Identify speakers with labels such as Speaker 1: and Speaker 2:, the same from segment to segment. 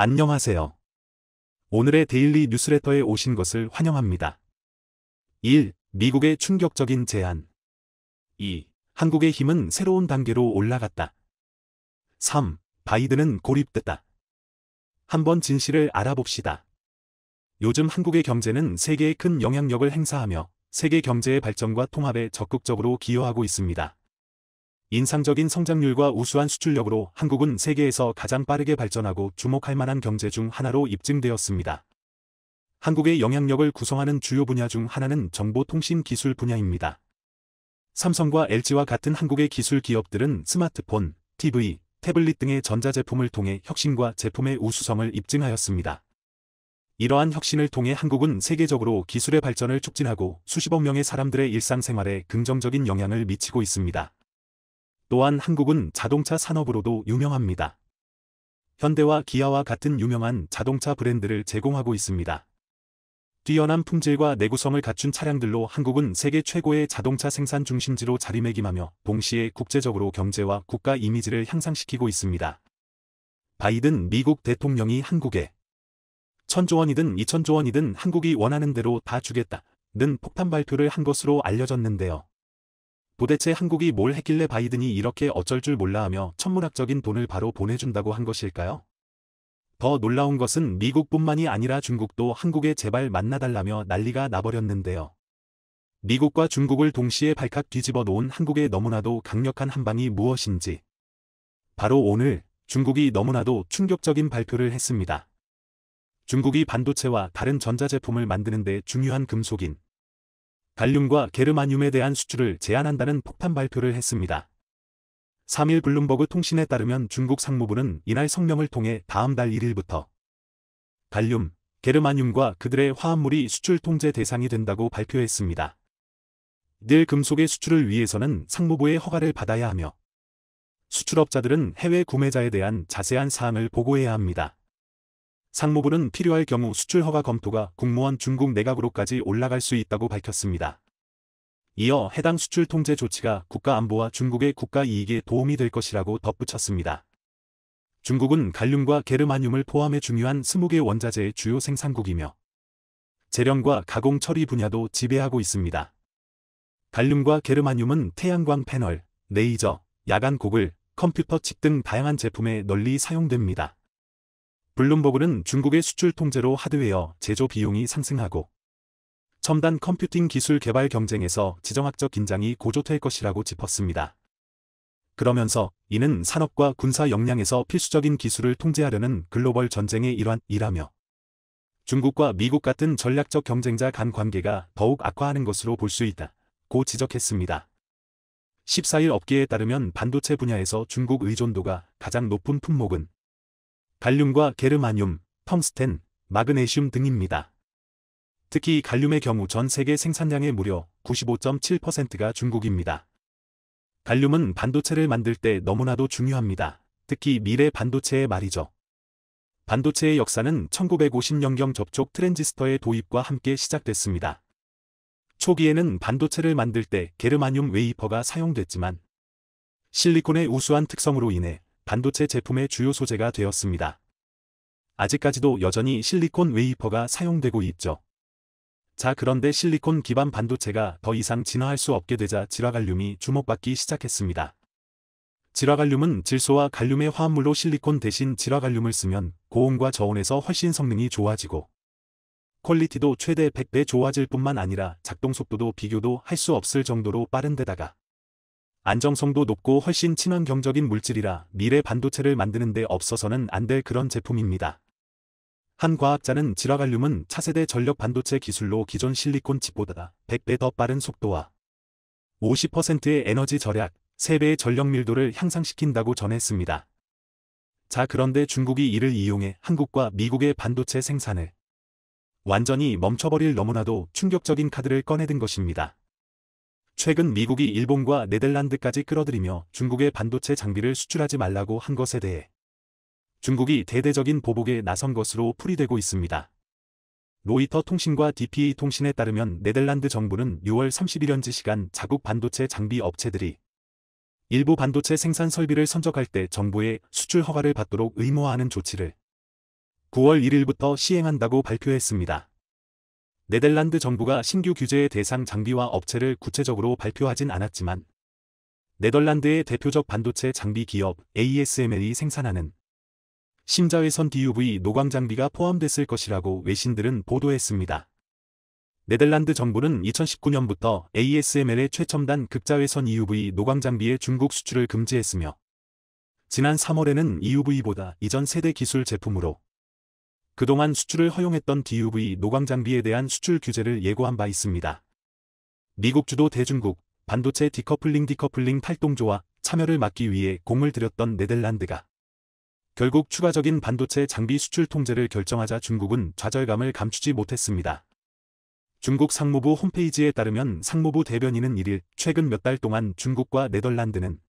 Speaker 1: 안녕하세요. 오늘의 데일리 뉴스레터에 오신 것을 환영합니다. 1. 미국의 충격적인 제안 2. 한국의 힘은 새로운 단계로 올라갔다. 3. 바이든은 고립됐다. 한번 진실을 알아봅시다. 요즘 한국의 경제는 세계에 큰 영향력을 행사하며 세계 경제의 발전과 통합에 적극적으로 기여하고 있습니다. 인상적인 성장률과 우수한 수출력으로 한국은 세계에서 가장 빠르게 발전하고 주목할 만한 경제 중 하나로 입증되었습니다. 한국의 영향력을 구성하는 주요 분야 중 하나는 정보통신 기술 분야입니다. 삼성과 LG와 같은 한국의 기술 기업들은 스마트폰, TV, 태블릿 등의 전자제품을 통해 혁신과 제품의 우수성을 입증하였습니다. 이러한 혁신을 통해 한국은 세계적으로 기술의 발전을 촉진하고 수십억 명의 사람들의 일상생활에 긍정적인 영향을 미치고 있습니다. 또한 한국은 자동차 산업으로도 유명합니다. 현대와 기아와 같은 유명한 자동차 브랜드를 제공하고 있습니다. 뛰어난 품질과 내구성을 갖춘 차량들로 한국은 세계 최고의 자동차 생산 중심지로 자리매김하며 동시에 국제적으로 경제와 국가 이미지를 향상시키고 있습니다. 바이든 미국 대통령이 한국에 천조 원이든 이천조 원이든 한국이 원하는 대로 다 주겠다 는 폭탄 발표를 한 것으로 알려졌는데요. 도대체 한국이 뭘 했길래 바이든이 이렇게 어쩔 줄 몰라 하며 천문학적인 돈을 바로 보내준다고 한 것일까요? 더 놀라운 것은 미국뿐만이 아니라 중국도 한국에 제발 만나달라며 난리가 나버렸는데요. 미국과 중국을 동시에 발칵 뒤집어 놓은 한국의 너무나도 강력한 한방이 무엇인지. 바로 오늘 중국이 너무나도 충격적인 발표를 했습니다. 중국이 반도체와 다른 전자제품을 만드는데 중요한 금속인 갈륨과 게르마늄에 대한 수출을 제한한다는 폭탄 발표를 했습니다. 3일 블룸버그 통신에 따르면 중국 상무부는 이날 성명을 통해 다음 달 1일부터 갈륨, 게르마늄과 그들의 화합물이 수출 통제 대상이 된다고 발표했습니다. 늘 금속의 수출을 위해서는 상무부의 허가를 받아야 하며 수출업자들은 해외 구매자에 대한 자세한 사항을 보고해야 합니다. 상무부는 필요할 경우 수출 허가 검토가 국무원 중국 내각으로까지 올라갈 수 있다고 밝혔습니다. 이어 해당 수출 통제 조치가 국가 안보와 중국의 국가 이익에 도움이 될 것이라고 덧붙였습니다. 중국은 갈륨과 게르마늄을 포함해 중요한 20개 원자재의 주요 생산국이며 재련과 가공 처리 분야도 지배하고 있습니다. 갈륨과 게르마늄은 태양광 패널, 레이저, 야간 고글, 컴퓨터 칩 등 다양한 제품에 널리 사용됩니다. 블룸버그는 중국의 수출 통제로 하드웨어 제조 비용이 상승하고 첨단 컴퓨팅 기술 개발 경쟁에서 지정학적 긴장이 고조될 것이라고 짚었습니다. 그러면서 이는 산업과 군사 역량에서 필수적인 기술을 통제하려는 글로벌 전쟁의 일환이라며 중국과 미국 같은 전략적 경쟁자 간 관계가 더욱 악화하는 것으로 볼 수 있다. 고 지적했습니다. 14일 업계에 따르면 반도체 분야에서 중국 의존도가 가장 높은 품목은 갈륨과 게르마늄, 텅스텐, 마그네슘 등입니다. 특히 갈륨의 경우 전 세계 생산량의 무려 95.7%가 중국입니다. 갈륨은 반도체를 만들 때 너무나도 중요합니다. 특히 미래 반도체의 말이죠. 반도체의 역사는 1950년경 접촉 트랜지스터의 도입과 함께 시작됐습니다. 초기에는 반도체를 만들 때 게르마늄 웨이퍼가 사용됐지만 실리콘의 우수한 특성으로 인해 반도체 제품의 주요 소재가 되었습니다. 아직까지도 여전히 실리콘 웨이퍼가 사용되고 있죠. 자 그런데 실리콘 기반 반도체가 더 이상 진화할 수 없게 되자 질화갈륨이 주목받기 시작했습니다. 질화갈륨은 질소와 갈륨의 화합물로 실리콘 대신 질화갈륨을 쓰면 고온과 저온에서 훨씬 성능이 좋아지고 퀄리티도 최대 100배 좋아질 뿐만 아니라 작동 속도도 비교도 할 수 없을 정도로 빠른데다가 안정성도 높고 훨씬 친환경적인 물질이라 미래 반도체를 만드는 데 없어서는 안 될 그런 제품입니다. 한 과학자는 질화갈륨은 차세대 전력 반도체 기술로 기존 실리콘 칩보다 100배 더 빠른 속도와 50%의 에너지 절약, 3배의 전력 밀도를 향상시킨다고 전했습니다. 자 그런데 중국이 이를 이용해 한국과 미국의 반도체 생산을 완전히 멈춰버릴 너무나도 충격적인 카드를 꺼내든 것입니다. 최근 미국이 일본과 네덜란드까지 끌어들이며 중국의 반도체 장비를 수출하지 말라고 한 것에 대해 중국이 대대적인 보복에 나선 것으로 풀이되고 있습니다. 로이터 통신과 DPA 통신에 따르면 네덜란드 정부는 6월 3 1일 현지 시간 자국 반도체 장비 업체들이 일부 반도체 생산 설비를 선적할 때 정부의 수출 허가를 받도록 의무화하는 조치를 9월 1일부터 시행한다고 발표했습니다. 네덜란드 정부가 신규 규제의 대상 장비와 업체를 구체적으로 발표하진 않았지만 네덜란드의 대표적 반도체 장비 기업 ASML이 생산하는 심자외선 DUV 노광 장비가 포함됐을 것이라고 외신들은 보도했습니다. 네덜란드 정부는 2019년부터 ASML의 최첨단 극자외선 EUV 노광 장비의 중국 수출을 금지했으며 지난 3월에는 EUV보다 이전 세대 기술 제품으로 그동안 수출을 허용했던 DUV 노광 장비에 대한 수출 규제를 예고한 바 있습니다. 미국 주도 대중국, 반도체 디커플링 디커플링 탈동조와 참여를 막기 위해 공을 들였던 네덜란드가 결국 추가적인 반도체 장비 수출 통제를 결정하자 중국은 좌절감을 감추지 못했습니다. 중국 상무부 홈페이지에 따르면 상무부 대변인은 1일 최근 몇 달 동안 중국과 네덜란드는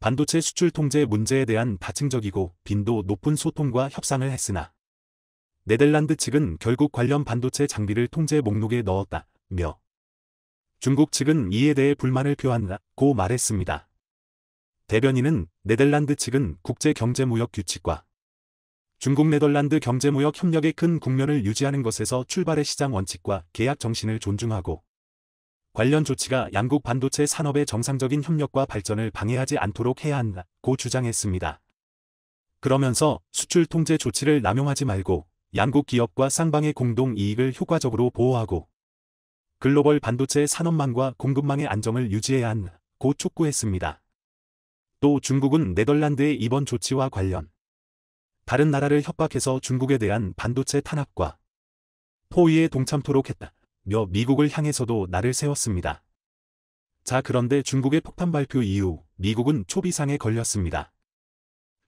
Speaker 1: 반도체 수출 통제 문제에 대한 다층적이고 빈도 높은 소통과 협상을 했으나 네덜란드 측은 결국 관련 반도체 장비를 통제 목록에 넣었다, 며 중국 측은 이에 대해 불만을 표한다고 말했습니다. 대변인은 네덜란드 측은 국제경제무역 규칙과 중국 네덜란드 경제무역 협력의 큰 국면을 유지하는 것에서 출발의 시장 원칙과 계약 정신을 존중하고 관련 조치가 양국 반도체 산업의 정상적인 협력과 발전을 방해하지 않도록 해야 한다고 주장했습니다. 그러면서 수출 통제 조치를 남용하지 말고 양국 기업과 쌍방의 공동 이익을 효과적으로 보호하고 글로벌 반도체 산업망과 공급망의 안정을 유지해야 한 고 촉구했습니다. 또 중국은 네덜란드의 이번 조치와 관련 다른 나라를 협박해서 중국에 대한 반도체 탄압과 포위에 동참토록 했다며 미국을 향해서도 나를 세웠습니다. 자 그런데 중국의 폭탄 발표 이후 미국은 초비상에 걸렸습니다.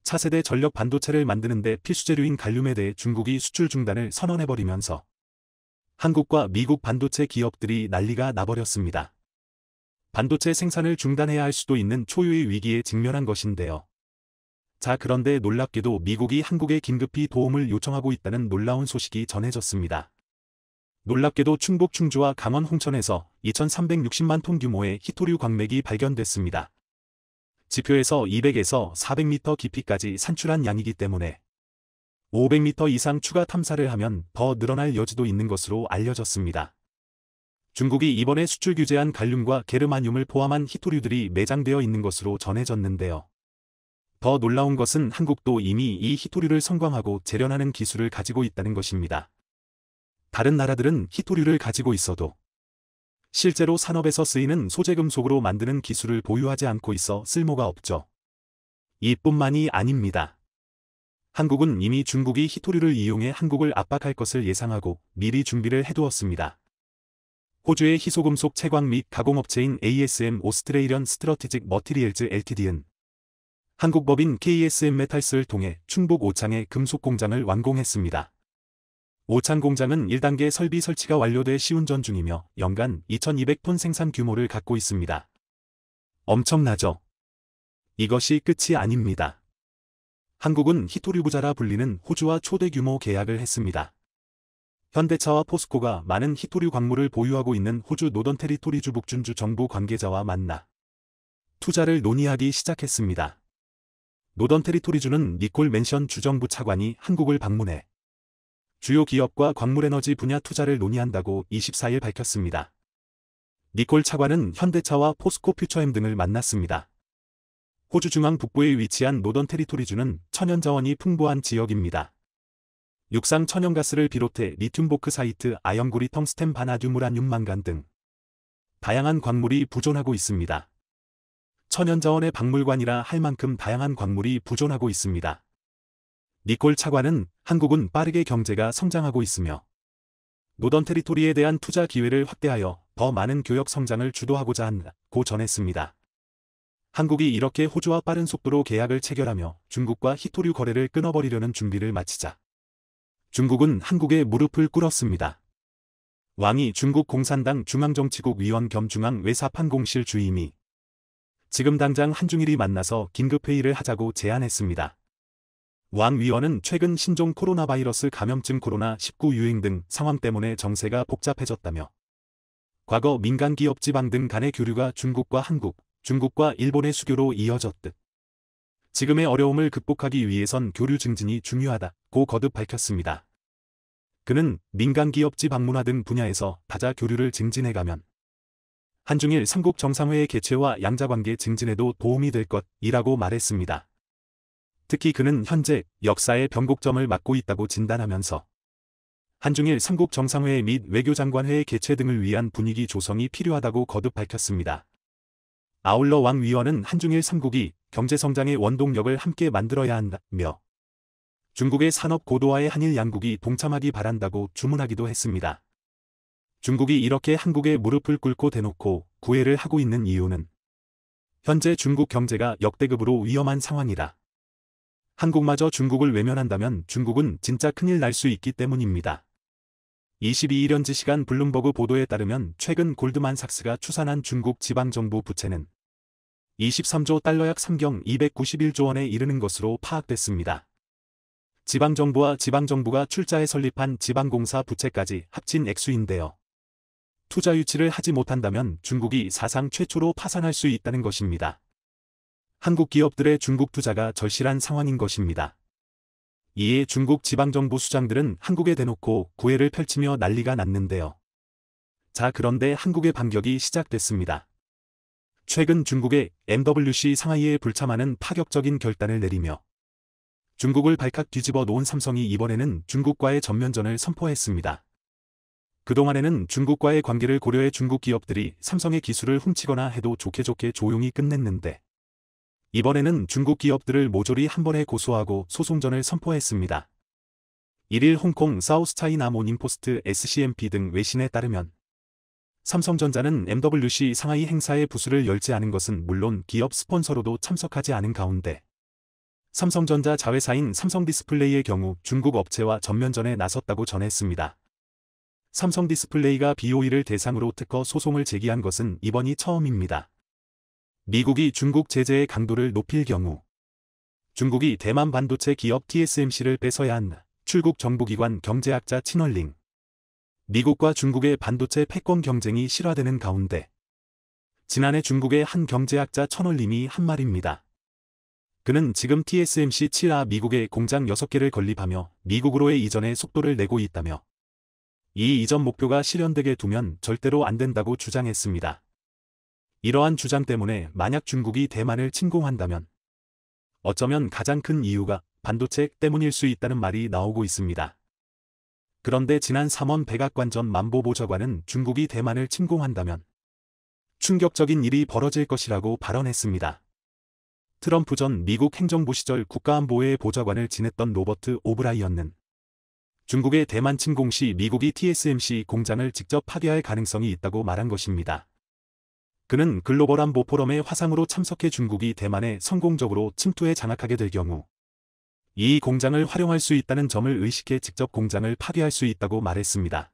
Speaker 1: 차세대 전력 반도체를 만드는데 필수재료인 갈륨에 대해 중국이 수출 중단을 선언해버리면서 한국과 미국 반도체 기업들이 난리가 나버렸습니다. 반도체 생산을 중단해야 할 수도 있는 초유의 위기에 직면한 것인데요. 자 그런데 놀랍게도 미국이 한국에 긴급히 도움을 요청하고 있다는 놀라운 소식이 전해졌습니다. 놀랍게도 충북 충주와 강원 홍천에서 2360만 톤 규모의 히토류 광맥이 발견됐습니다. 지표에서 200에서 400m 깊이까지 산출한 양이기 때문에 500m 이상 추가 탐사를 하면 더 늘어날 여지도 있는 것으로 알려졌습니다. 중국이 이번에 수출 규제한 갈륨과 게르마늄을 포함한 희토류들이 매장되어 있는 것으로 전해졌는데요. 더 놀라운 것은 한국도 이미 이 희토류를 성광하고 재련하는 기술을 가지고 있다는 것입니다. 다른 나라들은 희토류를 가지고 있어도 실제로 산업에서 쓰이는 소재금속으로 만드는 기술을 보유하지 않고 있어 쓸모가 없죠. 이뿐만이 아닙니다. 한국은 이미 중국이 히토류를 이용해 한국을 압박할 것을 예상하고 미리 준비를 해두었습니다. 호주의 희소금속 채광 및 가공업체인 ASM 오스트레일리언 스트러티직 머티리얼즈 LTD은 한국법인 KSM 메탈스를 통해 충북 오창의 금속공장을 완공했습니다. 오창 공장은 1단계 설비 설치가 완료돼 시운전 중이며 연간 2200톤 생산 규모를 갖고 있습니다. 엄청나죠? 이것이 끝이 아닙니다. 한국은 히토류부자라 불리는 호주와 초대 규모 계약을 했습니다. 현대차와 포스코가 많은 히토류 광물을 보유하고 있는 호주 노던 테리토리주 북준주 정부 관계자와 만나 투자를 논의하기 시작했습니다. 노던 테리토리주는 니콜 맨션 주정부 차관이 한국을 방문해 주요 기업과 광물에너지 분야 투자를 논의한다고 24일 밝혔습니다. 니콜 차관은 현대차와 포스코 퓨처엠 등을 만났습니다. 호주 중앙 북부에 위치한 노던 테리토리주는 천연 자원이 풍부한 지역입니다. 육상 천연가스를 비롯해 리튬 보크사이트, 아연구리 텅스텐 바나듐 우라늄 망간 등 다양한 광물이 부존하고 있습니다. 천연자원의 박물관이라 할 만큼 다양한 광물이 부존하고 있습니다. 니콜 차관은 한국은 빠르게 경제가 성장하고 있으며 노던 테리토리에 대한 투자 기회를 확대하여 더 많은 교역 성장을 주도하고자 한다고 전했습니다. 한국이 이렇게 호주와 빠른 속도로 계약을 체결하며 중국과 희토류 거래를 끊어버리려는 준비를 마치자 중국은 한국의 무릎을 꿇었습니다. 왕이 중국 공산당 중앙정치국 위원 겸 중앙외사판공실 주임이 지금 당장 한중일이 만나서 긴급회의를 하자고 제안했습니다. 왕 위원은 최근 신종 코로나 바이러스 감염증 코로나19 유행 등 상황 때문에 정세가 복잡해졌다며 과거 민간 기업 지방 등 간의 교류가 중국과 한국, 중국과 일본의 수교로 이어졌듯 지금의 어려움을 극복하기 위해선 교류 증진이 중요하다고 거듭 밝혔습니다. 그는 민간 기업 지방문화 등 분야에서 다자 교류를 증진해가면 한중일 삼국 정상회의 개최와 양자관계 증진에도 도움이 될 것이라고 말했습니다. 특히 그는 현재 역사의 변곡점을 맞고 있다고 진단하면서 한중일 삼국 정상회 의및 외교장관회의 개최 등을 위한 분위기 조성이 필요하다고 거듭 밝혔습니다. 아울러 왕 위원은 한중일 삼국이 경제성장의 원동력을 함께 만들어야 한다며 중국의 산업 고도화에 한일 양국이 동참하기 바란다고 주문하기도 했습니다. 중국이 이렇게 한국의 무릎을 꿇고 대놓고 구애를 하고 있는 이유는 현재 중국 경제가 역대급으로 위험한 상황이다. 한국마저 중국을 외면한다면 중국은 진짜 큰일 날 수 있기 때문입니다. 22일 현지 시간 블룸버그 보도에 따르면 최근 골드만삭스가 추산한 중국 지방정부 부채는 23조 달러 약 3경 291조 원에 이르는 것으로 파악됐습니다. 지방정부와 지방정부가 출자해 설립한 지방공사 부채까지 합친 액수인데요. 투자 유치를 하지 못한다면 중국이 사상 최초로 파산할 수 있다는 것입니다. 한국 기업들의 중국 투자가 절실한 상황인 것입니다. 이에 중국 지방정부 수장들은 한국에 대놓고 구애를 펼치며 난리가 났는데요. 자 그런데 한국의 반격이 시작됐습니다. 최근 중국의 MWC 상하이에 불참하는 파격적인 결단을 내리며 중국을 발칵 뒤집어 놓은 삼성이 이번에는 중국과의 전면전을 선포했습니다. 그동안에는 중국과의 관계를 고려해 중국 기업들이 삼성의 기술을 훔치거나 해도 좋게 좋게 조용히 끝냈는데 이번에는 중국 기업들을 모조리 한 번에 고소하고 소송전을 선포했습니다. 1일 홍콩 사우스차이나 모닝포스트 SCMP 등 외신에 따르면 삼성전자는 MWC 상하이 행사의 부수를 열지 않은 것은 물론 기업 스폰서로도 참석하지 않은 가운데 삼성전자 자회사인 삼성디스플레이의 경우 중국 업체와 전면전에 나섰다고 전했습니다. 삼성디스플레이가 BOE를 대상으로 특허 소송을 제기한 것은 이번이 처음입니다. 미국이 중국 제재의 강도를 높일 경우 중국이 대만 반도체 기업 TSMC를 뺏어야 한 출국 정보기관 경제학자 친얼링 미국과 중국의 반도체 패권 경쟁이 실화되는 가운데 지난해 중국의 한 경제학자 천얼림이 한 말입니다. 그는 지금 TSMC 7아 미국의 공장 6개를 건립하며 미국으로의 이전에 속도를 내고 있다며 이 이전 목표가 실현되게 두면 절대로 안 된다고 주장했습니다. 이러한 주장 때문에 만약 중국이 대만을 침공한다면 어쩌면 가장 큰 이유가 반도체 때문일 수 있다는 말이 나오고 있습니다. 그런데 지난 3원 백악관 전 만보보좌관은 중국이 대만을 침공한다면 충격적인 일이 벌어질 것이라고 발언했습니다. 트럼프 전 미국 행정부 시절 국가안보의 보좌관을 지냈던 로버트 오브라이언은 중국의 대만 침공 시 미국이 TSMC 공장을 직접 파괴할 가능성이 있다고 말한 것입니다. 그는 글로벌 안보 포럼의 화상으로 참석해 중국이 대만에 성공적으로 침투해 장악하게 될 경우 이 공장을 활용할 수 있다는 점을 의식해 직접 공장을 파괴할 수 있다고 말했습니다.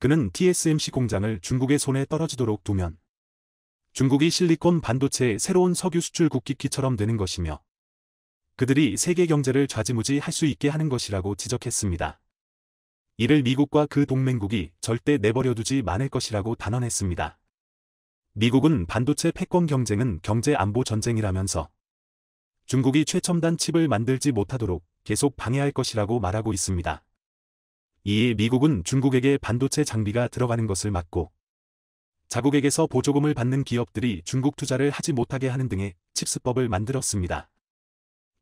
Speaker 1: 그는 TSMC 공장을 중국의 손에 떨어지도록 두면 중국이 실리콘 반도체의 새로운 석유 수출 국기키처럼 되는 것이며 그들이 세계 경제를 좌지무지 할 수 있게 하는 것이라고 지적했습니다. 이를 미국과 그 동맹국이 절대 내버려두지 않을 것이라고 단언했습니다. 미국은 반도체 패권 경쟁은 경제 안보 전쟁이라면서 중국이 최첨단 칩을 만들지 못하도록 계속 방해할 것이라고 말하고 있습니다. 이에 미국은 중국에게 반도체 장비가 들어가는 것을 막고 자국에게서 보조금을 받는 기업들이 중국 투자를 하지 못하게 하는 등의 칩스법을 만들었습니다.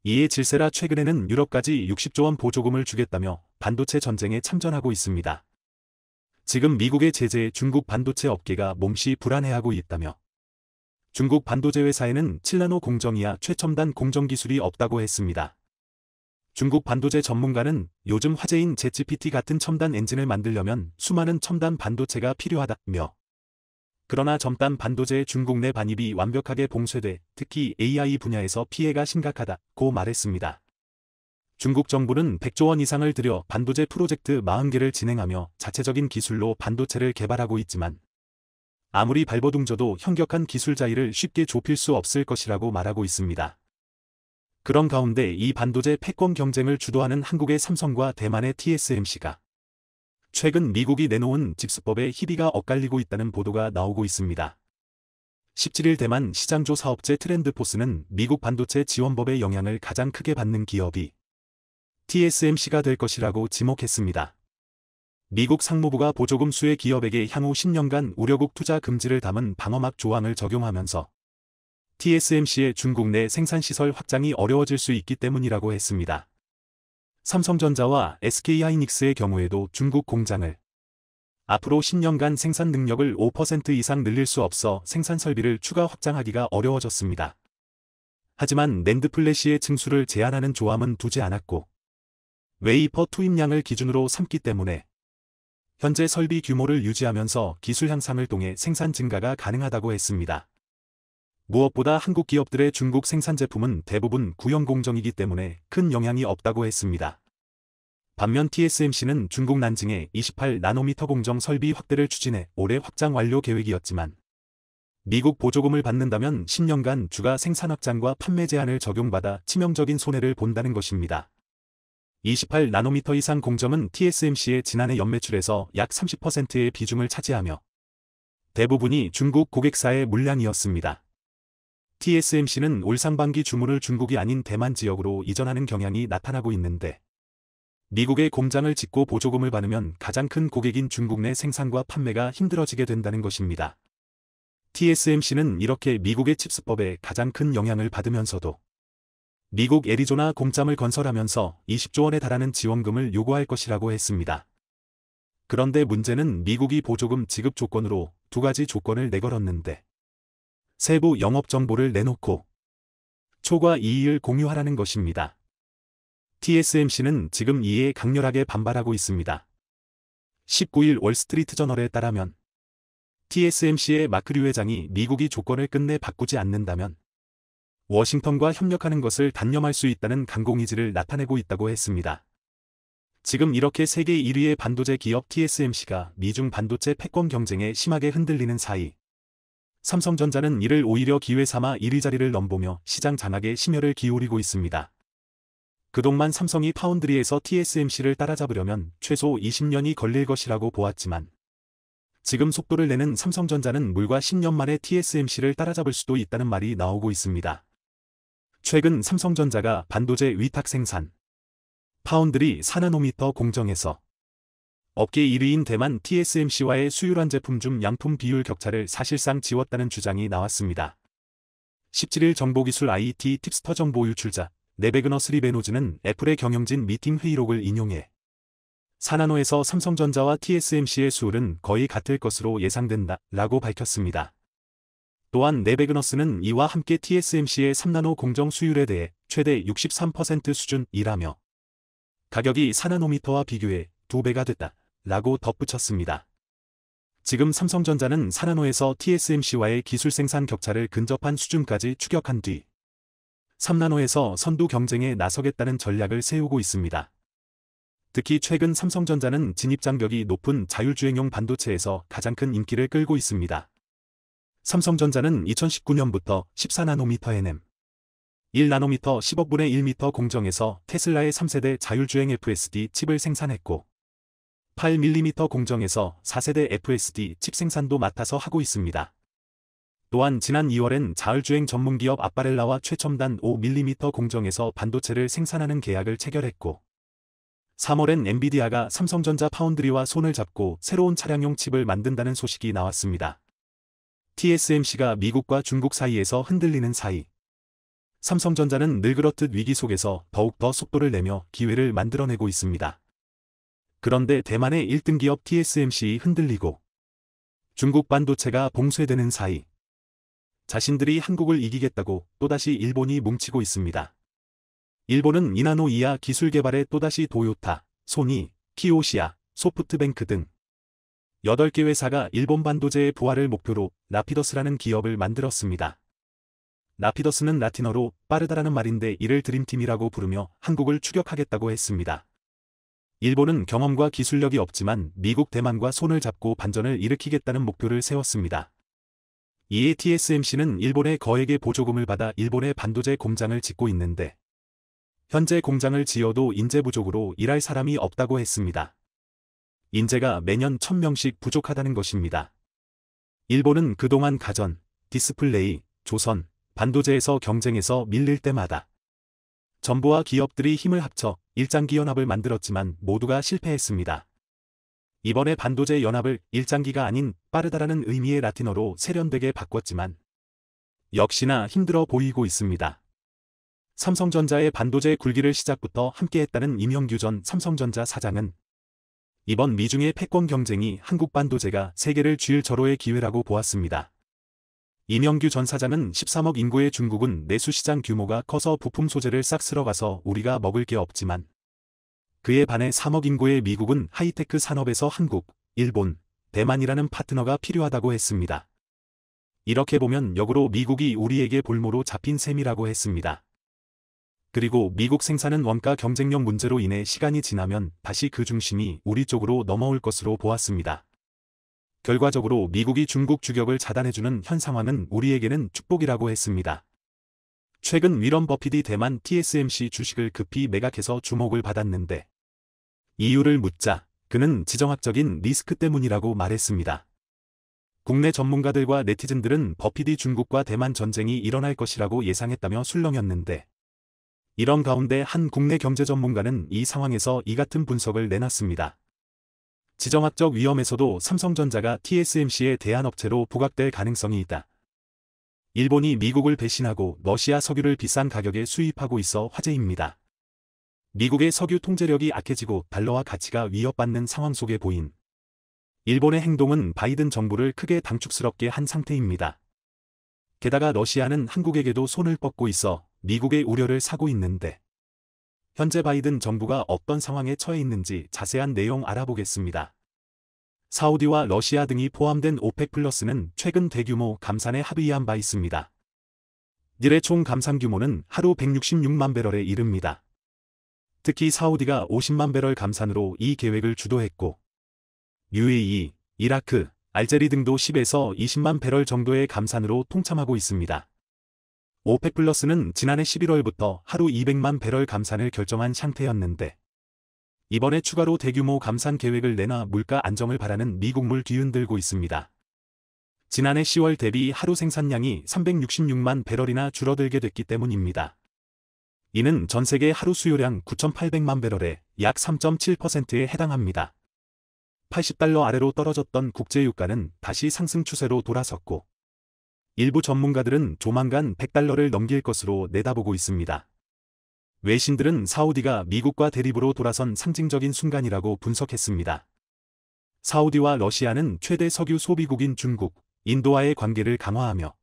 Speaker 1: 이에 질세라 최근에는 유럽까지 60조 원 보조금을 주겠다며 반도체 전쟁에 참전하고 있습니다. 지금 미국의 제재에 중국 반도체 업계가 몸시 불안해하고 있다며 중국 반도체 회사에는 칠나노 공정이야 최첨단 공정 기술이 없다고 했습니다. 중국 반도체 전문가는 요즘 화제인 제치 p t 같은 첨단 엔진을 만들려면 수많은 첨단 반도체가 필요하다며 그러나 점단 반도체의 중국 내 반입이 완벽하게 봉쇄돼 특히 AI 분야에서 피해가 심각하다고 말했습니다. 중국 정부는 100조 원 이상을 들여 반도체 프로젝트 40개를 진행하며 자체적인 기술로 반도체를 개발하고 있지만 아무리 발버둥져도 현격한 기술 자위를 쉽게 좁힐 수 없을 것이라고 말하고 있습니다. 그런 가운데 이 반도체 패권 경쟁을 주도하는 한국의 삼성과 대만의 TSMC가 최근 미국이 내놓은 집수법에 희비가 엇갈리고 있다는 보도가 나오고 있습니다. 17일 대만 시장조 사업체 트렌드포스는 미국 반도체 지원법의 영향을 가장 크게 받는 기업이 TSMC가 될 것이라고 지목했습니다. 미국 상무부가 보조금 수혜 기업에게 향후 10년간 우려국 투자 금지를 담은 방어막 조항을 적용하면서 TSMC의 중국 내 생산시설 확장이 어려워질 수 있기 때문이라고 했습니다. 삼성전자와 SK하이닉스의 경우에도 중국 공장을 앞으로 10년간 생산 능력을 5% 이상 늘릴 수 없어 생산 설비를 추가 확장하기가 어려워졌습니다. 하지만 랜드 플래시의 층수를 제한하는 조항은 두지 않았고 웨이퍼 투입량을 기준으로 삼기 때문에 현재 설비 규모를 유지하면서 기술 향상을 통해 생산 증가가 가능하다고 했습니다. 무엇보다 한국 기업들의 중국 생산 제품은 대부분 구형 공정이기 때문에 큰 영향이 없다고 했습니다. 반면 TSMC는 중국 난징에 28나노미터 공정 설비 확대를 추진해 올해 확장 완료 계획이었지만 미국 보조금을 받는다면 10년간 주가 생산 확장과 판매 제한을 적용받아 치명적인 손해를 본다는 것입니다. 28나노미터 이상 공정은 TSMC의 지난해 연매출에서 약 30%의 비중을 차지하며 대부분이 중국 고객사의 물량이었습니다. TSMC는 올 상반기 주물을 중국이 아닌 대만 지역으로 이전하는 경향이 나타나고 있는데 미국의 공장을 짓고 보조금을 받으면 가장 큰 고객인 중국 내 생산과 판매가 힘들어지게 된다는 것입니다. TSMC는 이렇게 미국의 칩스법에 가장 큰 영향을 받으면서도 미국 애리조나 공짬을 건설하면서 20조 원에 달하는 지원금을 요구할 것이라고 했습니다. 그런데 문제는 미국이 보조금 지급 조건으로 두 가지 조건을 내걸었는데 세부 영업 정보를 내놓고 초과 이익을 공유하라는 것입니다. TSMC는 지금 이에 강렬하게 반발하고 있습니다. 19일 월스트리트 저널에 따르면 TSMC의 마크류 회장이 미국이 조건을 끝내 바꾸지 않는다면 워싱턴과 협력하는 것을 단념할 수 있다는 강공의지를 나타내고 있다고 했습니다. 지금 이렇게 세계 1위의 반도체 기업 TSMC가 미중 반도체 패권 경쟁에 심하게 흔들리는 사이 삼성전자는 이를 오히려 기회 삼아 1위 자리를 넘보며 시장 장악에 심혈을 기울이고 있습니다. 그동안 삼성이 파운드리에서 TSMC를 따라잡으려면 최소 20년이 걸릴 것이라고 보았지만 지금 속도를 내는 삼성전자는 물과 10년 만에 TSMC를 따라잡을 수도 있다는 말이 나오고 있습니다. 최근 삼성전자가 반도체 위탁 생산 파운드리 사나노미터 공정에서 업계 1위인 대만 TSMC와의 수율한 제품 중 양품 비율 격차를 사실상 지웠다는 주장이 나왔습니다. 17일 정보기술 i t 팁스터 정보 유출자 네베그너스 리베노즈는 애플의 경영진 미팅 회의록을 인용해 사나노에서 삼성전자와 TSMC의 수율은 거의 같을 것으로 예상된다 라고 밝혔습니다. 또한 네베그너스는 이와 함께 TSMC의 3나노 공정 수율에 대해 최대 63% 수준이라며 가격이 4나노미터와 비교해 2배가 됐다 라고 덧붙였습니다. 지금 삼성전자는 4나노에서 TSMC와의 기술 생산 격차를 근접한 수준까지 추격한 뒤 3나노에서 선두 경쟁에 나서겠다는 전략을 세우고 있습니다. 특히 최근 삼성전자는 진입장벽이 높은 자율주행용 반도체에서 가장 큰 인기를 끌고 있습니다. 삼성전자는 2019년부터 14나노미터 NM 1나노미터 10억분의 1미터 공정에서 테슬라의 3세대 자율주행 FSD 칩을 생산했고 8mm 공정에서 4세대 FSD 칩 생산도 맡아서 하고 있습니다. 또한 지난 2월엔 자율주행 전문기업 아빠렐라와 최첨단 5mm 공정에서 반도체를 생산하는 계약을 체결했고 3월엔 엔비디아가 삼성전자 파운드리와 손을 잡고 새로운 차량용 칩을 만든다는 소식이 나왔습니다. TSMC가 미국과 중국 사이에서 흔들리는 사이 삼성전자는 늘그렇듯 위기 속에서 더욱더 속도를 내며 기회를 만들어내고 있습니다. 그런데 대만의 1등 기업 TSMC이 흔들리고 중국 반도체가 봉쇄되는 사이 자신들이 한국을 이기겠다고 또다시 일본이 뭉치고 있습니다. 일본은 이나노 이하 기술 개발에 또다시 도요타, 소니, 키오시아, 소프트뱅크 등 8개 회사가 일본 반도제의 부활을 목표로 나피더스라는 기업을 만들었습니다. 나피더스는 라틴어로 빠르다라는 말인데 이를 드림팀이라고 부르며 한국을 추격하겠다고 했습니다. 일본은 경험과 기술력이 없지만 미국 대만과 손을 잡고 반전을 일으키겠다는 목표를 세웠습니다. 이에 TSMC는 일본의 거액의 보조금을 받아 일본의 반도제 공장을 짓고 있는데 현재 공장을 지어도 인재 부족으로 일할 사람이 없다고 했습니다. 인재가 매년 1000명씩 부족하다는 것입니다. 일본은 그동안 가전, 디스플레이, 조선, 반도제에서 경쟁에서 밀릴 때마다 정부와 기업들이 힘을 합쳐 일장기 연합을 만들었지만 모두가 실패했습니다. 이번에 반도제 연합을 일장기가 아닌 빠르다라는 의미의 라틴어로 세련되게 바꿨지만 역시나 힘들어 보이고 있습니다. 삼성전자의 반도제 굴기를 시작부터 함께했다는 임형규 전 삼성전자 사장은 이번 미중의 패권 경쟁이 한국 반도제가 세계를 쥐을 절호의 기회라고 보았습니다. 이명규 전 사장은 13억 인구의 중국은 내수시장 규모가 커서 부품 소재를 싹 쓸어가서 우리가 먹을 게 없지만 그에 반해 3억 인구의 미국은 하이테크 산업에서 한국, 일본, 대만이라는 파트너가 필요하다고 했습니다. 이렇게 보면 역으로 미국이 우리에게 볼모로 잡힌 셈이라고 했습니다. 그리고 미국 생산은 원가 경쟁력 문제로 인해 시간이 지나면 다시 그 중심이 우리 쪽으로 넘어올 것으로 보았습니다. 결과적으로 미국이 중국 주격을 차단해주는 현 상황은 우리에게는 축복이라고 했습니다. 최근 위런 버핏이 대만 TSMC 주식을 급히 매각해서 주목을 받았는데 이유를 묻자 그는 지정학적인 리스크 때문이라고 말했습니다. 국내 전문가들과 네티즌들은 버핏이 중국과 대만 전쟁이 일어날 것이라고 예상했다며 술렁였는데 이런 가운데 한 국내 경제 전문가는 이 상황에서 이 같은 분석을 내놨습니다. 지정학적 위험에서도 삼성전자가 TSMC의 대한 업체로 부각될 가능성이 있다. 일본이 미국을 배신하고 러시아 석유를 비싼 가격에 수입하고 있어 화제입니다. 미국의 석유 통제력이 악해지고 달러와 가치가 위협받는 상황 속에 보인 일본의 행동은 바이든 정부를 크게 당축스럽게 한 상태입니다. 게다가 러시아는 한국에게도 손을 뻗고 있어 미국의 우려를 사고 있는데 현재 바이든 정부가 어떤 상황에 처해 있는지 자세한 내용 알아보겠습니다. 사우디와 러시아 등이 포함된 오펙 플러스는 최근 대규모 감산에 합의한 바 있습니다. 이래 총 감산 규모는 하루 166만 배럴에 이릅니다. 특히 사우디가 50만 배럴 감산으로 이 계획을 주도했고 UAE, 이라크, 알제리 등도 10에서 20만 배럴 정도의 감산으로 통참하고 있습니다. 오펙 플러스는 지난해 11월부터 하루 200만 배럴 감산을 결정한 상태였는데 이번에 추가로 대규모 감산 계획을 내놔 물가 안정을 바라는 미국물 뒤흔들고 있습니다. 지난해 10월 대비 하루 생산량이 366만 배럴이나 줄어들게 됐기 때문입니다. 이는 전 세계 하루 수요량 9,800만 배럴의 약 3.7%에 해당합니다. 80달러 아래로 떨어졌던 국제유가는 다시 상승 추세로 돌아섰고 일부 전문가들은 조만간 100달러를 넘길 것으로 내다보고 있습니다. 외신들은 사우디가 미국과 대립으로 돌아선 상징적인 순간이라고 분석했습니다. 사우디와 러시아는 최대 석유 소비국인 중국, 인도와의 관계를 강화하며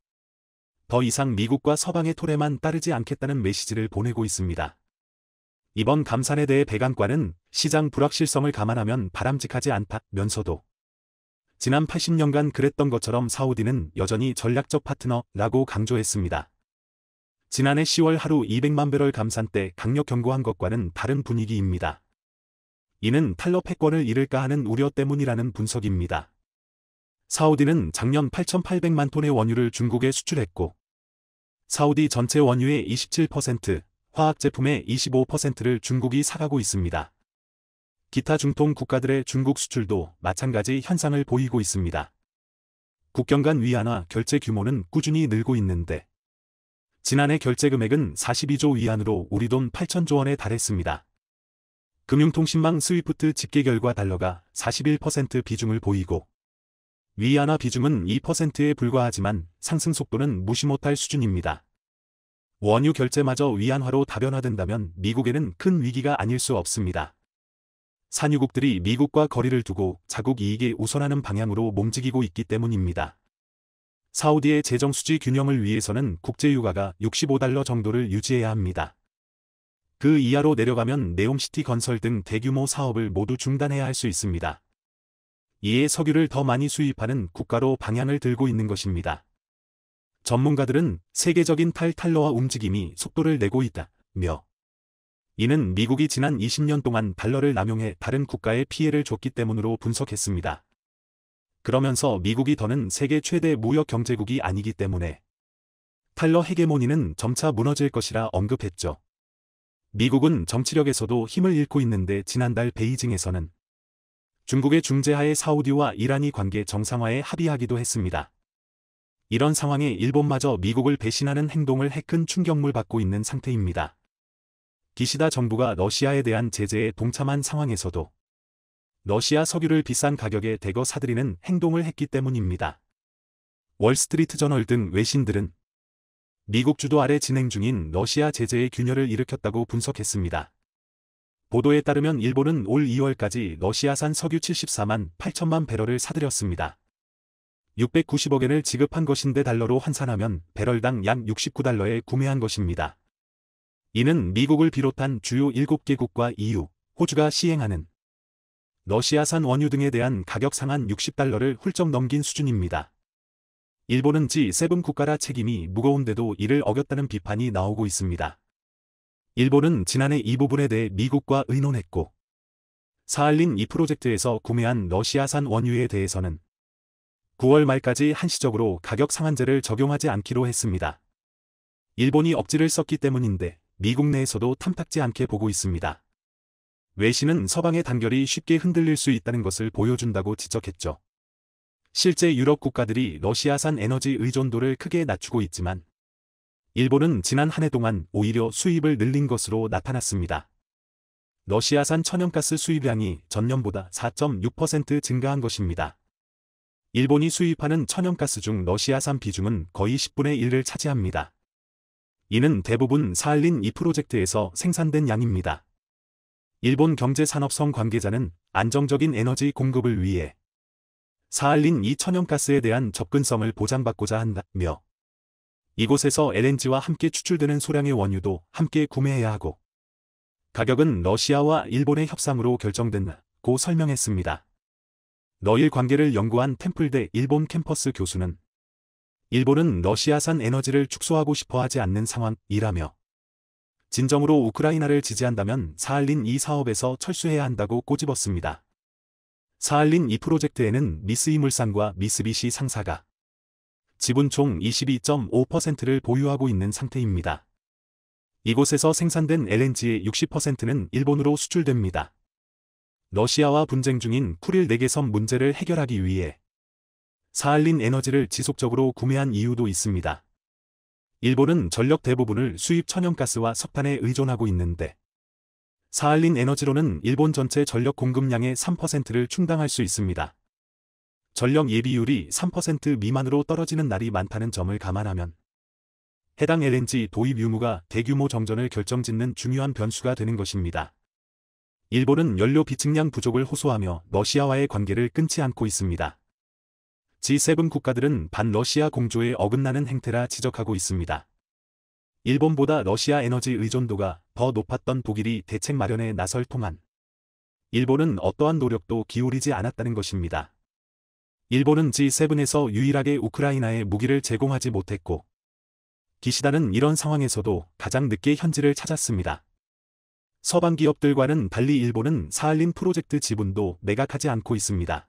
Speaker 1: 더 이상 미국과 서방의 토레만 따르지 않겠다는 메시지를 보내고 있습니다. 이번 감산에 대해 백안과는 시장 불확실성을 감안하면 바람직하지 않다면서도 지난 80년간 그랬던 것처럼 사우디는 여전히 전략적 파트너라고 강조했습니다. 지난해 10월 하루 200만 배럴 감산 때 강력 경고한 것과는 다른 분위기입니다. 이는 탈럽 패권을 잃을까 하는 우려 때문이라는 분석입니다. 사우디는 작년 8,800만 톤의 원유를 중국에 수출했고 사우디 전체 원유의 27%, 화학 제품의 25%를 중국이 사가고 있습니다. 기타 중통 국가들의 중국 수출도 마찬가지 현상을 보이고 있습니다. 국경 간 위안화 결제 규모는 꾸준히 늘고 있는데 지난해 결제 금액은 42조 위안으로 우리 돈 8천조 원에 달했습니다. 금융통신망 스위프트 집계 결과 달러가 41% 비중을 보이고 위안화 비중은 2%에 불과하지만 상승 속도는 무시 못할 수준입니다. 원유 결제마저 위안화로 다변화된다면 미국에는 큰 위기가 아닐 수 없습니다. 산유국들이 미국과 거리를 두고 자국 이익에 우선하는 방향으로 몸직이고 있기 때문입니다. 사우디의 재정 수지 균형을 위해서는 국제 유가가 65달러 정도를 유지해야 합니다. 그 이하로 내려가면 네옴시티 건설 등 대규모 사업을 모두 중단해야 할 수 있습니다. 이에 석유를 더 많이 수입하는 국가로 방향을 들고 있는 것입니다. 전문가들은 세계적인 탈탈러와 움직임이 속도를 내고 있다며 이는 미국이 지난 20년 동안 달러를 남용해 다른 국가에 피해를 줬기 때문으로 분석했습니다. 그러면서 미국이 더는 세계 최대 무역 경제국이 아니기 때문에 달러 헤게모니는 점차 무너질 것이라 언급했죠. 미국은 정치력에서도 힘을 잃고 있는데 지난달 베이징에서는 중국의 중재하에 사우디와 이란이 관계 정상화에 합의하기도 했습니다. 이런 상황에 일본마저 미국을 배신하는 행동을 해 큰 충격물 받고 있는 상태입니다. 기시다 정부가 러시아에 대한 제재에 동참한 상황에서도 러시아 석유를 비싼 가격에 대거 사들이는 행동을 했기 때문입니다. 월스트리트 저널 등 외신들은 미국 주도 아래 진행 중인 러시아 제재의 균열을 일으켰다고 분석했습니다. 보도에 따르면 일본은 올 2월까지 러시아산 석유 74만 8천만 배럴을 사들였습니다. 690억 엔을 지급한 것인데 달러로 환산하면 배럴당 약 69달러에 구매한 것입니다. 이는 미국을 비롯한 주요 7개국과 EU, 호주가 시행하는 러시아산 원유 등에 대한 가격 상한 60달러를 훌쩍 넘긴 수준입니다. 일본은 G7 국가라 책임이 무거운데도 이를 어겼다는 비판이 나오고 있습니다. 일본은 지난해 이 부분에 대해 미국과 의논했고 사할린 이 프로젝트에서 구매한 러시아산 원유에 대해서는 9월 말까지 한시적으로 가격 상한제를 적용하지 않기로 했습니다. 일본이 억지를 썼기 때문인데 미국 내에서도 탐탁지 않게 보고 있습니다. 외신은 서방의 단결이 쉽게 흔들릴 수 있다는 것을 보여준다고 지적했죠. 실제 유럽 국가들이 러시아산 에너지 의존도를 크게 낮추고 있지만 일본은 지난 한 해 동안 오히려 수입을 늘린 것으로 나타났습니다. 러시아산 천연가스 수입량이 전년보다 4.6% 증가한 것입니다. 일본이 수입하는 천연가스 중 러시아산 비중은 거의 10분의 1을 차지합니다. 이는 대부분 사할린 이 프로젝트에서 생산된 양입니다. 일본 경제산업성 관계자는 안정적인 에너지 공급을 위해 사할린 이 천연가스에 대한 접근성을 보장받고자 한다며 이곳에서 LNG와 함께 추출되는 소량의 원유도 함께 구매해야 하고 가격은 러시아와 일본의 협상으로 결정된다고 설명했습니다. 너일 관계를 연구한 템플대 일본 캠퍼스 교수는 일본은 러시아산 에너지를 축소하고 싶어 하지 않는 상황이라며 진정으로 우크라이나를 지지한다면 사할린 이 사업에서 철수해야 한다고 꼬집었습니다. 사할린 이 프로젝트에는 미쓰이물산과 미쓰비시 상사가 지분 총 22.5%를 보유하고 있는 상태입니다. 이곳에서 생산된 LNG의 60%는 일본으로 수출됩니다. 러시아와 분쟁 중인 쿠릴 4개선 문제를 해결하기 위해 사할린 에너지를 지속적으로 구매한 이유도 있습니다. 일본은 전력 대부분을 수입 천연가스와 석탄에 의존하고 있는데 사할린 에너지로는 일본 전체 전력 공급량의 3%를 충당할 수 있습니다. 전력 예비율이 3% 미만으로 떨어지는 날이 많다는 점을 감안하면 해당 LNG 도입 유무가 대규모 정전을 결정짓는 중요한 변수가 되는 것입니다. 일본은 연료 비측량 부족을 호소하며 러시아와의 관계를 끊지 않고 있습니다. G7 국가들은 반러시아 공조에 어긋나는 행태라 지적하고 있습니다. 일본보다 러시아 에너지 의존도가 더 높았던 독일이 대책 마련에 나설 통한 일본은 어떠한 노력도 기울이지 않았다는 것입니다. 일본은 G7에서 유일하게 우크라이나에 무기를 제공하지 못했고 기시다는 이런 상황에서도 가장 늦게 현지를 찾았습니다. 서방 기업들과는 달리 일본은 사할린 프로젝트 지분도 매각하지 않고 있습니다.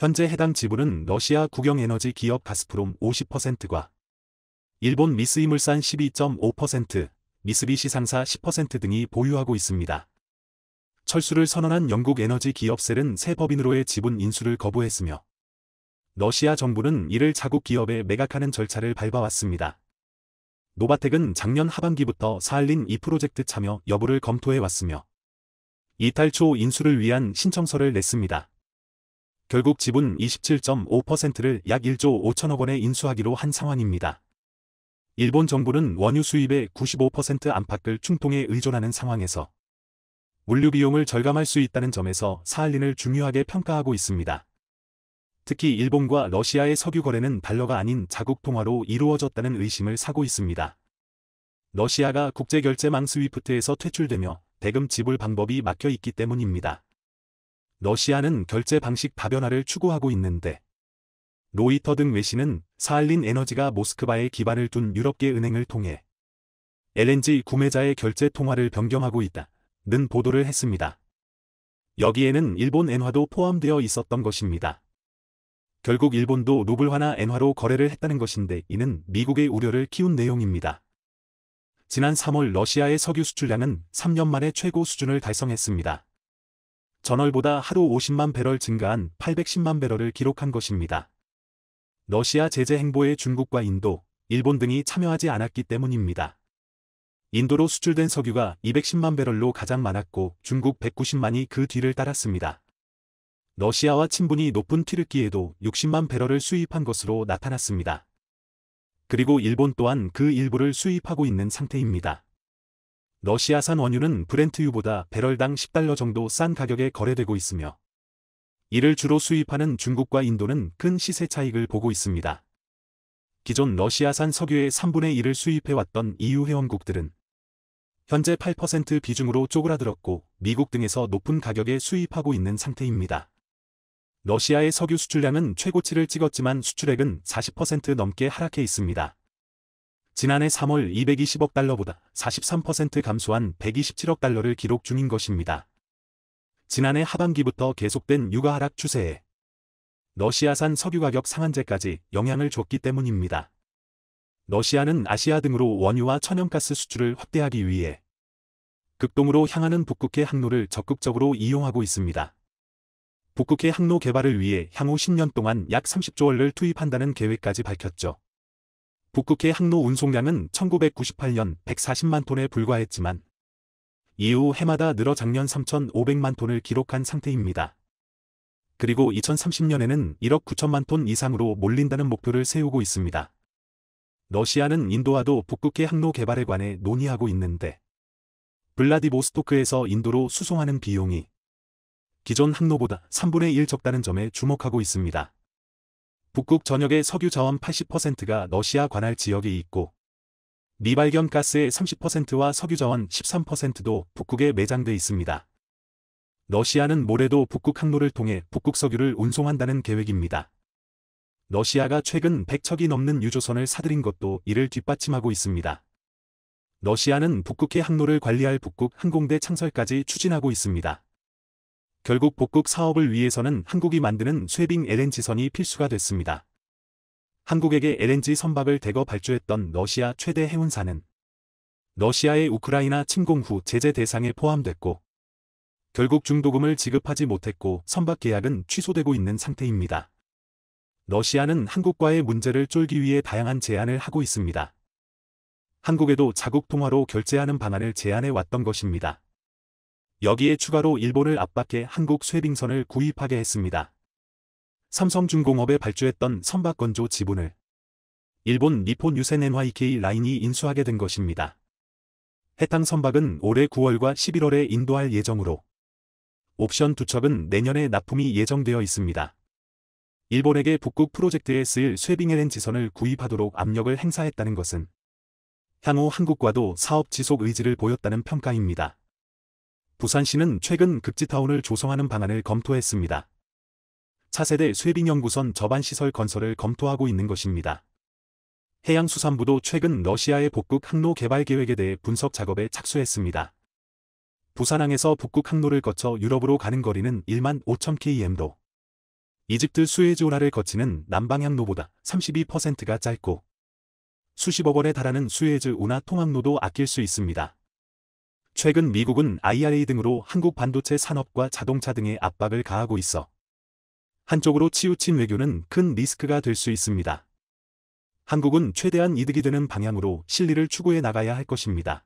Speaker 1: 현재 해당 지분은 러시아 국영에너지 기업 가스프롬 50%과 일본 미쓰이물산 12.5%, 미쓰비시 상사 10% 등이 보유하고 있습니다. 철수를 선언한 영국 에너지 기업 셀은 새 법인으로의 지분 인수를 거부했으며 러시아 정부는 이를 자국 기업에 매각하는 절차를 밟아왔습니다. 노바텍은 작년 하반기부터 사할린 이 프로젝트 참여 여부를 검토해왔으며 이탈 초 인수를 위한 신청서를 냈습니다. 결국 지분 27.5%를 약 1조 5천억 원에 인수하기로 한 상황입니다. 일본 정부는 원유 수입의 95% 안팎을 충통에 의존하는 상황에서 물류 비용을 절감할 수 있다는 점에서 사할린을 중요하게 평가하고 있습니다. 특히 일본과 러시아의 석유 거래는 달러가 아닌 자국 통화로 이루어졌다는 의심을 사고 있습니다. 러시아가 국제결제망 스위프트에서 퇴출되며 대금 지불 방법이 막혀 있기 때문입니다. 러시아는 결제 방식 다변화를 추구하고 있는데 로이터 등 외신은 사할린 에너지가 모스크바에 기반을 둔 유럽계 은행을 통해 LNG 구매자의 결제 통화를 변경하고 있다는 보도를 했습니다. 여기에는 일본 엔화도 포함되어 있었던 것입니다. 결국 일본도 루블화나 엔화로 거래를 했다는 것인데 이는 미국의 우려를 키운 내용입니다. 지난 3월 러시아의 석유 수출량은 3년 만에 최고 수준을 달성했습니다. 전월보다 하루 50만 배럴 증가한 810만 배럴을 기록한 것입니다. 러시아 제재 행보에 중국과 인도, 일본 등이 참여하지 않았기 때문입니다. 인도로 수출된 석유가 210만 배럴로 가장 많았고 중국 190만이 그 뒤를 따랐습니다. 러시아와 친분이 높은 튀르키에도 60만 배럴을 수입한 것으로 나타났습니다. 그리고 일본 또한 그 일부를 수입하고 있는 상태입니다. 러시아산 원유는 브렌트유보다 배럴당 10달러 정도 싼 가격에 거래되고 있으며 이를 주로 수입하는 중국과 인도는 큰 시세 차익을 보고 있습니다. 기존 러시아산 석유의 3분의 1을 수입해왔던 EU 회원국들은 현재 8% 비중으로 쪼그라들었고 미국 등에서 높은 가격에 수입하고 있는 상태입니다. 러시아의 석유 수출량은 최고치를 찍었지만 수출액은 40% 넘게 하락해 있습니다. 지난해 3월 220억 달러보다 43% 감소한 127억 달러를 기록 중인 것입니다. 지난해 하반기부터 계속된 유가 하락 추세에 러시아산 석유 가격 상한제까지 영향을 줬기 때문입니다. 러시아는 아시아 등으로 원유와 천연가스 수출을 확대하기 위해 극동으로 향하는 북극해 항로를 적극적으로 이용하고 있습니다. 북극해 항로 개발을 위해 향후 10년 동안 약 30조 원을 투입한다는 계획까지 밝혔죠. 북극해 항로 운송량은 1998년 140만 톤에 불과했지만 이후 해마다 늘어 작년 3,500만 톤을 기록한 상태입니다. 그리고 2030년에는 1억 9천만 톤 이상으로 몰린다는 목표를 세우고 있습니다. 러시아는 인도와도 북극해 항로 개발에 관해 논의하고 있는데 블라디보스토크에서 인도로 수송하는 비용이 기존 항로보다 3분의 1 적다는 점에 주목하고 있습니다. 북극 전역의 석유 자원 80%가 러시아 관할 지역에 있고 미발견 가스의 30%와 석유 자원 13%도 북극에 매장돼 있습니다. 러시아는 모레도 북극 항로를 통해 북극 석유를 운송한다는 계획입니다. 러시아가 최근 100척이 넘는 유조선을 사들인 것도 이를 뒷받침하고 있습니다. 러시아는 북극해 항로를 관리할 북극 항공대 창설까지 추진하고 있습니다. 결국 복국 사업을 위해서는 한국이 만드는 쇠빙 LNG선이 필수가 됐습니다. 한국에게 LNG 선박을 대거 발주했던 러시아 최대 해운사는 러시아의 우크라이나 침공 후 제재 대상에 포함됐고 결국 중도금을 지급하지 못했고 선박 계약은 취소되고 있는 상태입니다. 러시아는 한국과의 문제를 쫄기 위해 다양한 제안을 하고 있습니다. 한국에도 자국 통화로 결제하는 방안을 제안해 왔던 것입니다. 여기에 추가로 일본을 압박해 한국 쇠빙선을 구입하게 했습니다. 삼성중공업에 발주했던 선박건조 지분을 일본 니폰 유센 NYK 라인이 인수하게 된 것입니다. 해당 선박은 올해 9월과 11월에 인도할 예정으로 옵션 두 척은 내년에 납품이 예정되어 있습니다. 일본에게 북극 프로젝트에 쓰일 쇠빙 l 렌지선을 구입하도록 압력을 행사했다는 것은 향후 한국과도 사업 지속 의지를 보였다는 평가입니다. 부산시는 최근 급지타운을 조성하는 방안을 검토했습니다. 차세대 쇠빙연구선 저반시설 건설을 검토하고 있는 것입니다. 해양수산부도 최근 러시아의 북극 항로 개발 계획에 대해 분석 작업에 착수했습니다. 부산항에서 북극 항로를 거쳐 유럽으로 가는 거리는 1만 5천 km도. 이집트 수에즈운하를 거치는 남방향로보다 32%가 짧고 수십억 원에 달하는 수에즈운하 통항로도 아낄 수 있습니다. 최근 미국은 IRA 등으로 한국 반도체 산업과 자동차 등에 압박을 가하고 있어 한쪽으로 치우친 외교는 큰 리스크가 될 수 있습니다. 한국은 최대한 이득이 되는 방향으로 실리를 추구해 나가야 할 것입니다.